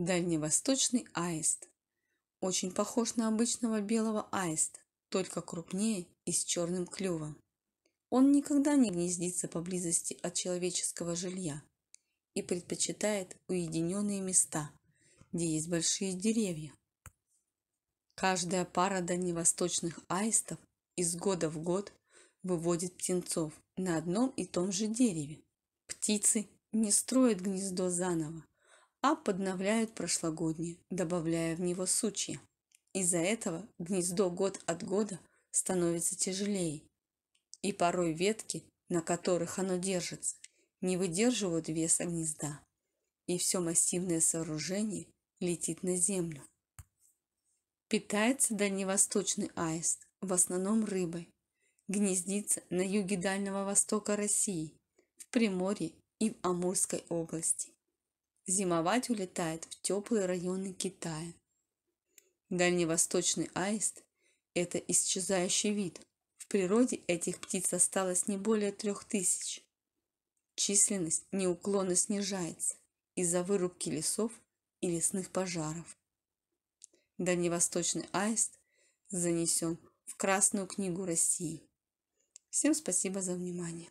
Дальневосточный аист. Очень похож на обычного белого аиста, только крупнее и с черным клювом. Он никогда не гнездится поблизости от человеческого жилья и предпочитает уединенные места, где есть большие деревья. Каждая пара дальневосточных аистов из года в год выводит птенцов на одном и том же дереве. Птицы не строят гнездо заново, а подновляют прошлогодние, добавляя в него сучья. Из-за этого гнездо год от года становится тяжелее, и порой ветки, на которых оно держится, не выдерживают веса гнезда, и все массивное сооружение летит на землю. Питается дальневосточный аист в основном рыбой, гнездится на юге Дальнего Востока России, в Приморье и в Амурской области зимовать улетает в теплые районы Китая. Дальневосточный аист – это исчезающий вид. В природе этих птиц осталось не более трех тысяч. Численность неуклонно снижается из-за вырубки лесов и лесных пожаров. Дальневосточный аист занесен в Красную книгу России. Всем спасибо за внимание.